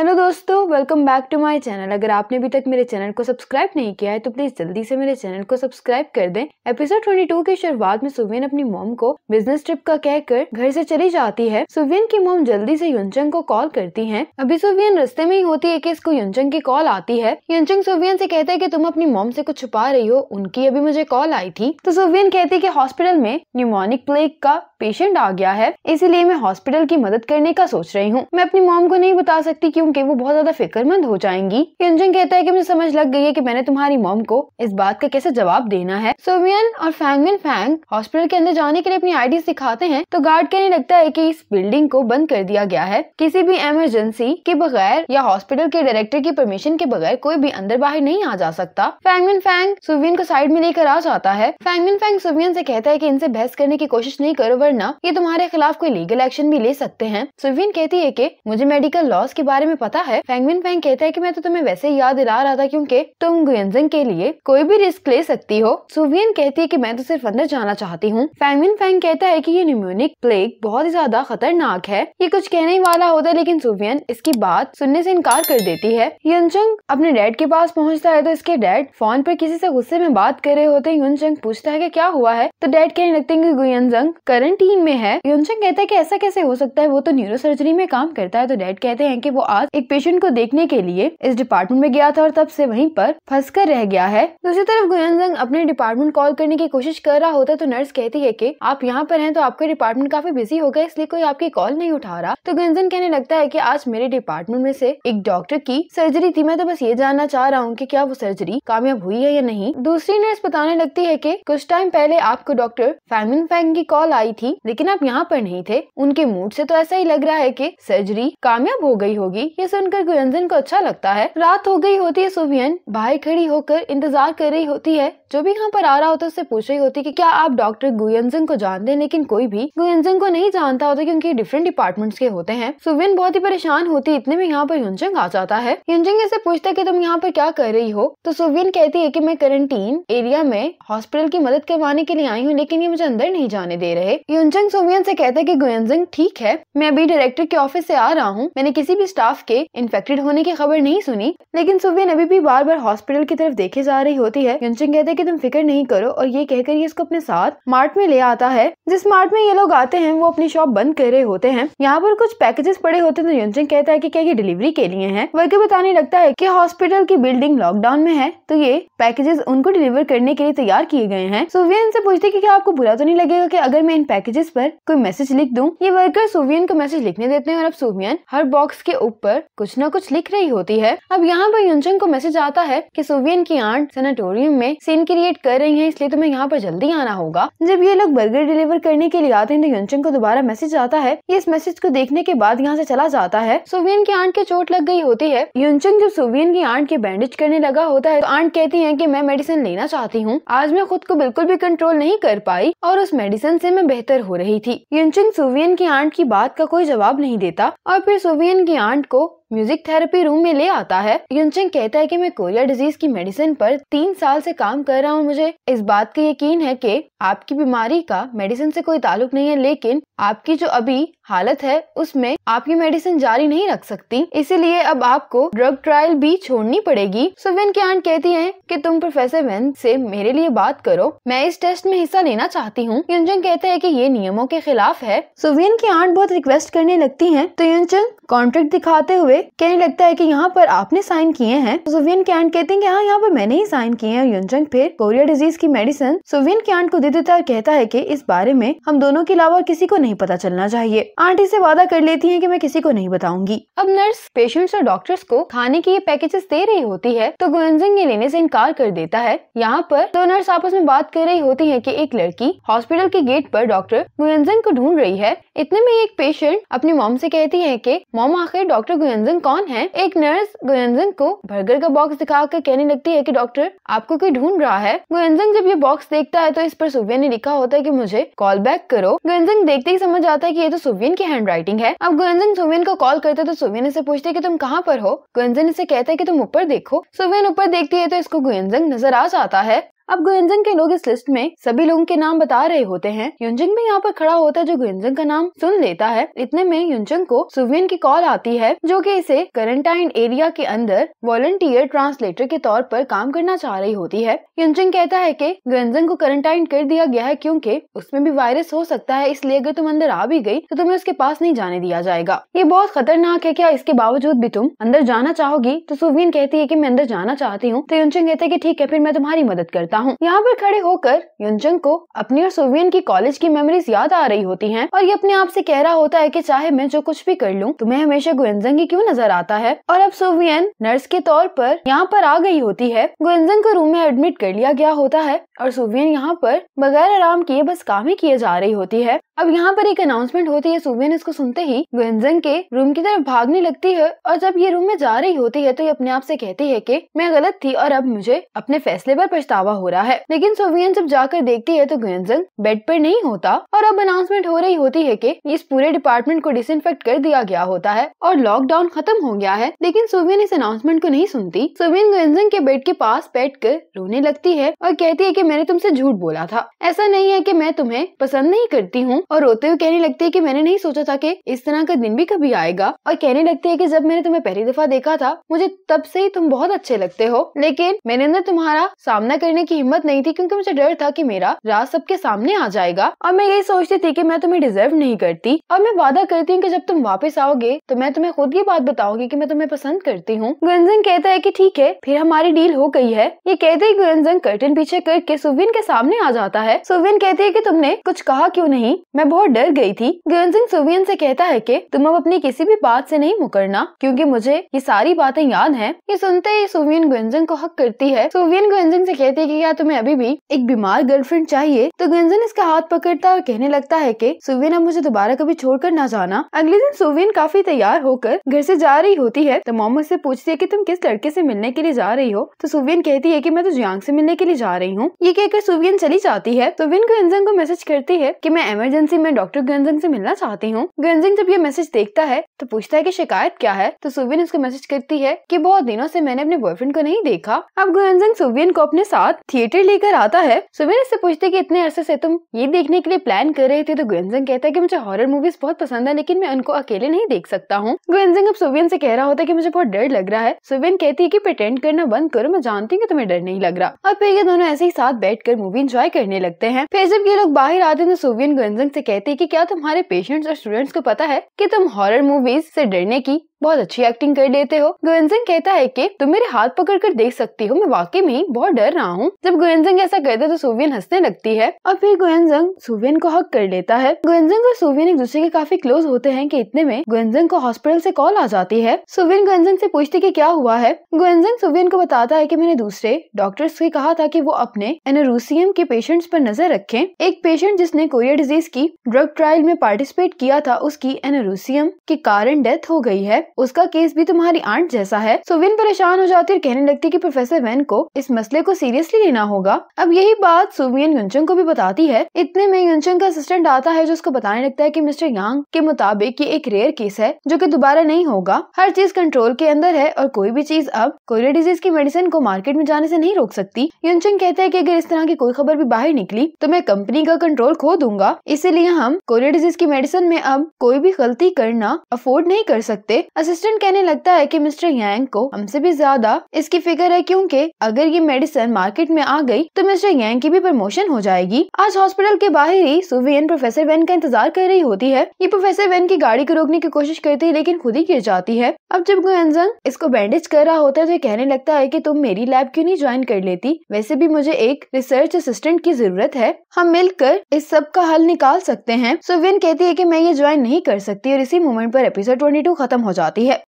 hello दोस्तों welcome back to my channel अगर आपने अभी तक मेरे चैनल को सब्सक्राइब नहीं किया है तो प्लीज जल्दी से मेरे चैनल को सब्सक्राइब कर दें एपिसोड 22 की शुरुआत में सुविन अपनी मोम को बिजनेस ट्रिप का कहकर घर से चली जाती है सुविन की मोम जल्दी से युनचंग को कॉल करती है अभी सुविन रस्ते में ही होती है की इसको युनचंग की कॉल आती है युनचंग सुविन से कहते हैं की तुम अपनी मोम से कुछ छुपा रही हो उनकी अभी मुझे कॉल आई थी तो सुविन कहती है की हॉस्पिटल में न्यूमोनिक प्लेग का पेशेंट आ गया है इसीलिए मैं हॉस्पिटल की मदद करने का सोच रही हूँ मैं अपनी मोम को नहीं बता सकती क्योंकि वो बहुत ज्यादा फिक्रमंद हो जाएंगी यंजन कहता है कि मुझे समझ लग गई है कि मैंने तुम्हारी मोम को इस बात का कैसे जवाब देना है सोवियन और फैंगमिन फैंग हॉस्पिटल के अंदर जाने के लिए अपनी आईडी दिखाते हैं तो गार्ड कहने लगता है की इस बिल्डिंग को बंद कर दिया गया है किसी भी इमरजेंसी के बगैर या हॉस्पिटल के डायरेक्टर की परमिशन के बगैर कोई भी अंदर बाहर नहीं आ जा सकता फैंगमिन फैंग सुवियन को साइड में लेकर आ जाता है फैंगमिन फैंग सुवियन से कहता है की इनसे बहस करने की कोशिश नहीं करो करना ये तुम्हारे खिलाफ कोई लीगल एक्शन भी ले सकते हैं सुविन कहती है की मुझे मेडिकल लॉस के बारे में पता है फेंगविन फेंग कहता है कि मैं तो तुम्हें वैसे याद दिला रहा था क्यूँकी तुम गुंजन के लिए कोई भी रिस्क ले सकती हो सुविन कहती है की मैं तो सिर्फ अंदर जाना चाहती हूँ फेंगविन फेंग कहता है की ये न्यूमोनिक प्लेग बहुत ही ज्यादा खतरनाक है ये कुछ कहने वाला होता है लेकिन सुवियन इसकी बात सुनने ऐसी इनकार कर देती है युनचंग अपने डैड के पास पहुँचता है तो इसके डैड फोन पर किसी ऐसी गुस्से में बात कर रहे होते हैं युनचंग पूछता है की क्या हुआ है तो डैड कहने लगते हैं कि गुयनजंग करंट 2019 में है योनचंग कहता है कि ऐसा कैसे हो सकता है वो तो न्यूरो सर्जरी में काम करता है तो डैड कहते हैं कि वो आज एक पेशेंट को देखने के लिए इस डिपार्टमेंट में गया था और तब से वहीं पर फंस कर रह गया है दूसरी तो तरफ गोयनजंग अपने डिपार्टमेंट कॉल करने की कोशिश कर रहा होता है तो नर्स कहती है की आप यहाँ पर है तो आपका डिपार्टमेंट काफी बिजी होगा इसलिए कोई आपकी कॉल नहीं उठा रहा तो गोयनजंग कहने लगता है की आज मेरे डिपार्टमेंट में से एक डॉक्टर की सर्जरी थी मैं तो बस ये जानना चाह रहा हूँ की क्या वो सर्जरी कामयाब हुई है या नहीं दूसरी नर्स बताने लगती है की कुछ टाइम पहले आपको डॉक्टर फैमिन फैंग की कॉल आई थी थी लेकिन आप यहाँ पर नहीं थे उनके मूड से तो ऐसा ही लग रहा है कि सर्जरी कामयाब हो गई होगी ये सुनकर गुरंजन को अच्छा लगता है रात हो गई होती है सुवियन बाहर खड़ी होकर इंतजार कर रही होती है जो भी यहाँ पर आ रहा होता है उससे पूछ रही होती कि क्या आप डॉक्टर गुयंजन को जानते हैं लेकिन कोई भी गुयंजन को नहीं जानता होता क्योंकि डिफरेंट डिपार्टमेंट्स के होते हैं सुविन बहुत ही परेशान होती है इतने में यहाँ पर युजंग आ जाता है युजंग इसे पूछता कि तुम यहाँ पर क्या कर रही हो तो सुविन कहती है की मैं क्वारंटीन एरिया में हॉस्पिटल की मदद करवाने के लिए आई हूँ लेकिन ये मुझे अंदर नहीं जाने दे रहे युनचंग सोमियन से कहता है कि गोयनजंग ठीक है मैं अभी डायरेक्टर के ऑफिस से आ रहा हूँ मैंने किसी भी स्टाफ के इन्फेक्टेड होने की खबर नहीं सुनी लेकिन सुवियन अभी भी बार बार हॉस्पिटल की तरफ देखे जा रही होती है युनचंग कहते हैं कि तुम फिक्र नहीं करो और ये कहकर ये इसको अपने साथ मार्ट में ले आता है जिस मार्ट में ये लोग आते हैं वो अपनी शॉप बंद कर रहे होते हैं यहाँ पर कुछ पैकेजेस पड़े होते हैं तो युनचंग कहता है की क्या ये डिलीवरी के लिए है वर्ग बताने लगता है की हॉस्पिटल की बिल्डिंग लॉकडाउन में है तो ये पैकेजेस उनको डिलीवर करने के लिए तैयार किए गए हैं सोवियन से पूछते की क्या आपको बुरा तो नहीं लगेगा की अगर मैं इन पैकेज पैकेजेस पर कोई मैसेज लिख दूं ये वर्कर सोवियन को मैसेज लिखने देते हैं और अब सोवियन हर बॉक्स के ऊपर कुछ न कुछ लिख रही होती है अब यहाँ पर युनचंग को मैसेज आता है की सोवियन की आंट सेनेटोरियम में सीन क्रिएट कर रही है इसलिए तुम्हें यहाँ पर जल्दी आना होगा जब ये लोग बर्गर डिलीवर करने के लिए आते हैं तो युनचंग को दोबारा मैसेज आता है ये इस मैसेज को देखने के बाद यहाँ से चला जाता है सोवियन की आंट के चोट लग गई होती है युनचंग जब सोवियन की आंट के बैंडेज करने लगा होता है तो आंट कहती है की मैं मेडिसिन लेना चाहती हूँ आज मैं खुद को बिल्कुल भी कंट्रोल नहीं कर पाई और उस मेडिसिन से मैं बेहतर बेहतर हो रही थी युनचिंग सुवियन की आंट की बात का कोई जवाब नहीं देता और फिर सुवियन की आंट को म्यूजिक थेरेपी रूम में ले आता है युनचिंग कहता है कि मैं कोरिया डिजीज की मेडिसिन पर तीन साल से काम कर रहा हूँ मुझे इस बात का यकीन है कि आपकी बीमारी का मेडिसिन से कोई ताल्लुक नहीं है लेकिन आपकी जो अभी हालत है उसमें आपकी मेडिसिन जारी नहीं रख सकती इसीलिए अब आपको ड्रग ट्रायल भी छोड़नी पड़ेगी सुविन की आंट कहती है कि तुम प्रोफेसर वेन से मेरे लिए बात करो मैं इस टेस्ट में हिस्सा लेना चाहती हूँ युनचंग कहते हैं कि ये नियमों के खिलाफ है सुविन की आंट बहुत रिक्वेस्ट करने लगती है तो युनचंग कॉन्ट्रैक्ट दिखाते हुए हुए कहने लगता है की यहाँ पर आपने साइन किए हैं सुवियन की आंट कहते हैं कि हाँ यहाँ पर मैंने ही साइन किए हैं युनजंग फिर कोरिया डिजीज की मेडिसिन सुवियन की आंट को दे देता है कहता है की इस बारे में हम दोनों के अलावा किसी को नहीं पता चलना चाहिए आंटी ऐसी वादा कर लेती है की मैं किसी को नहीं बताऊंगी अब नर्स पेशेंट्स और डॉक्टर्स को खाने की ये पैकेजेस दे रही होती है तो गुएंजिंग ये लेने ऐसी इनकार कर देता है यहाँ पर दो तो नर्स आपस में बात कर रही होती है की एक लड़की हॉस्पिटल के गेट पर डॉक्टर गुएंजिंग को ढूंढ रही है इतने में एक पेशेंट अपनी मॉम से कहती है कि मॉम आखिर डॉक्टर गुएंजिंग गुंजन कौन है एक नर्स गुंजन को बर्गर का बॉक्स दिखाकर कहने लगती है कि डॉक्टर आपको कोई ढूंढ रहा है गुंजन जब ये बॉक्स देखता है तो इस पर सुवियन ने लिखा होता है की मुझे कॉल बैक करो गुंजन देखते ही समझ आता है की ये तो सुवियन की हैंड राइटिंग है अब गुंजन सुवियन को कॉल करता है तो सुवियन इसे पूछते है की तुम कहाँ पर हो गुंजन इसे कहता है की तुम ऊपर देखो सुवियन ऊपर देखती है तो इसको गुंजन नजर आ जाता है अब गुएंजिंग के लोग इस लिस्ट में सभी लोगों के नाम बता रहे होते हैं युनजिंग भी यहाँ पर खड़ा होता है जो गुएंजिंग का नाम सुन लेता है इतने में युनजिंग को सुवियन की कॉल आती है जो की इसे क्वारंटाइन एरिया के अंदर वॉलंटियर ट्रांसलेटर के तौर पर काम करना चाह रही होती है युजिंग कहता है की गुएंजिंग को क्वारंटाइन कर दिया गया है क्यूँकी उसमें भी वायरस हो सकता है इसलिए अगर तुम अंदर आ भी गयी तो तुम्हें उसके पास नहीं जाने दिया जाएगा ये बहुत खतरनाक है क्या इसके बावजूद भी तुम अंदर जाना चाहोगी तो सुवियन कहती है की मैं अंदर जाना चाहती हूँ तो युनजिंग कहते हैं की ठीक है फिर मैं तुम्हारी मदद करता हूँ यहाँ पर खड़े होकर युजंग को अपनी और सोवियन की कॉलेज की मेमोरीज याद आ रही होती है और ये अपने आप से कह रहा होता है की चाहे मैं जो कुछ भी कर लूँ तुम्हें हमेशा गुएंजंग ही क्यूँ नजर आता है और अब सोवियन नर्स के तौर पर यहाँ पर आ गई होती है गुएंजंग को रूम में एडमिट कर लिया गया होता है और सोवियन यहाँ पर बगैर आराम किए बस काम ही किए जा रही होती है अब यहाँ पर एक अनाउंसमेंट होती है सुबेन इसको सुनते ही गुएंजन के रूम की तरफ भागने लगती है और जब ये रूम में जा रही होती है तो ये अपने आप से कहती है कि मैं गलत थी और अब मुझे अपने फैसले पर पछतावा हो रहा है लेकिन सोवियन जब जाकर देखती है तो गुंजन बेड पर नहीं होता और अब अनाउंसमेंट हो रही होती है की इस पूरे डिपार्टमेंट को डिसइनफेक्ट कर दिया गया होता है और लॉकडाउन खत्म हो गया है लेकिन सोवियन इस अनाउंसमेंट को नहीं सुनती सोवियन गुंजन के बेड के पास बैठ कर रोने लगती है और कहती है की मैंने तुमसे झूठ बोला था ऐसा नहीं है की मैं तुम्हें पसंद नहीं करती हूँ और रोते हुए कहने लगती है की मैंने नहीं सोचा था की इस तरह का दिन भी कभी आएगा और कहने लगती है की जब मैंने तुम्हें पहली दफा देखा था मुझे तब से ही तुम बहुत अच्छे लगते हो लेकिन मैंने ना तुम्हारा सामना करने की हिम्मत नहीं थी क्योंकि मुझे डर था कि मेरा राज सबके सामने आ जाएगा और मैं यही सोचती थी कि मैं तुम्हें डिजर्व नहीं करती और मैं वादा करती हूँ कि जब तुम वापस आओगे तो मैं तुम्हें खुद ये बात बताऊंगी कि मैं तुम्हें पसंद करती हूँ गुरंजन कहता है कि ठीक है फिर हमारी डील हो गई है ये कहते ही गुरंजन कर्टन पीछे करके सुविन के सामने आ जाता है सुविन कहती है कि तुमने कुछ कहा क्यों नहीं मैं बहुत डर गई थी गुरंजन सुविन से कहता है कि तुम अब अपनी किसी भी बात से नहीं मुकरना क्योंकि मुझे ये सारी बातें याद है ये सुनते ही सुविन गुरंजन को हक करती है सुविन गुरंजन से कहती है कि या तुम्हें अभी भी एक बीमार गर्लफ्रेंड चाहिए तो गंजन इसका हाथ पकड़ता है और कहने लगता है की सुवीन अब मुझे दोबारा कभी छोड़ ना जाना अगले दिन सुविन काफी तैयार होकर घर ऐसी जा रही होती है तो मोमो ऐसी पूछती है की तुम किस लड़के ऐसी मिलने के लिए जा रही हो तो सुविन कहती है की मैं तो जियांग ऐसी मिलने के लिए जा रही हूँ ये कहकर सुवीन चली जाती है तो विन गंजन को मैसेज करती है की मैं इमरजेंसी में डॉक्टर गंजन ऐसी मिलना चाहती हूँ गंजन जब ये मैसेज देखता है तो पूछता है की शिकायत क्या है तो सुवीन उसको मैसेज करती है की बहुत दिनों से मैंने अपने बॉयफ्रेंड को नहीं देखा अब गंजन सुविन को अपने साथ थिएटर लेकर आता है सुमेर इससे पूछते कि इतने अरसे से तुम ये देखने के लिए प्लान कर रहे थे तो गुएंजन कहता है कि मुझे हॉरर मूवीज बहुत पसंद है लेकिन मैं उनको अकेले नहीं देख सकता हूँ गुएंजन अब सुवियन से कह रहा होता है की मुझे बहुत डर लग रहा है सुबेन कहती है की प्रटेंड करना बंद करो मैं जानती हूँ तुम्हें डर नहीं लग रहा और फिर ये दोनों ऐसे ही साथ बैठ कर मूवी इंजॉय करने लगते हैं फिर जब ये लोग बाहर आते हैं तो सुबियन गुएंजन से कहते हैं की क्या तुम्हारे पेशेंट्स और स्टूडेंट्स को पता है की तुम हॉरर मूवीज ऐसी डरने की बहुत अच्छी एक्टिंग कर लेते हो गुएंजन कहता है की तुम मेरे हाथ पकड़ कर देख सकती हो मैं वाकई में बहुत डर रहा हूँ जब गोयनजंग ऐसा कहते है तो सुवियन हंसने लगती है और फिर गोयनजंग सुवियन को हक कर लेता है गोयनजंग और सुवियन एक दूसरे के काफी क्लोज होते हैं कि इतने में गोयनजंग को हॉस्पिटल से कॉल आ जाती है सुवियन गोयनजंग से पूछती कि क्या हुआ है गोयनजंग सुवियन को बताता है कि मैंने दूसरे डॉक्टर्स से कहा था कि वो अपने एनारूसियम के पेशेंट्स पर नजर रखे एक पेशेंट जिसने कोरिया डिजीज की ड्रग ट्रायल में पार्टिसिपेट किया था उसकी एनारूसियम के कारण डेथ हो गई है उसका केस भी तुम्हारी आंट जैसा है सुवियन परेशान हो जाती और कहने लगती है की प्रोफेसर वैन को इस मसले को सीरियसली लेना होगा अब यही बात सुवियन युनचंग को भी बताती है इतने में युनचंग का असिस्टेंट आता है जो उसको बताने लगता है की मिस्टर यांग के मुताबिक ये एक रेयर केस है जो की दोबारा नहीं होगा हर चीज कंट्रोल के अंदर है और कोई भी चीज अब कोरियर डिजीज की मेडिसिन को मार्केट में जाने ऐसी नहीं रोक सकती युनचंग कहते हैं की अगर इस तरह की कोई खबर भी बाहर निकली तो मैं कंपनी का कंट्रोल खो दूंगा इसीलिए हम कोरियर डिजीज की मेडिसिन में अब कोई भी गलती करना अफोर्ड नहीं कर सकते असिस्टेंट कहने लगता है की मिस्टर यांग को हमसे भी ज्यादा इसकी फिक्र है क्यूँकी अगर ये मेडिसिन मार्केट में में आ गई तो मिस्टर यांग की भी प्रमोशन हो जाएगी आज हॉस्पिटल के बाहर ही सुवियन प्रोफेसर वेन का इंतजार कर रही होती है ये प्रोफेसर वेन की गाड़ी को रोकने की कोशिश करती है लेकिन खुद ही गिर जाती है अब जब गुएंजन इसको बैंडेज कर रहा होता है तो कहने लगता है की तुम मेरी लैब क्यूँ नहीं ज्वाइन कर लेती वैसे भी मुझे एक रिसर्च असिस्टेंट की जरूरत है हम मिलकर इस सब का हल निकाल सकते हैं सुवियन कहती है की मैं ये ज्वाइन नहीं कर सकती और इसी मोमेंट पर एपिसोड ट्वेंटी खत्म हो जाती है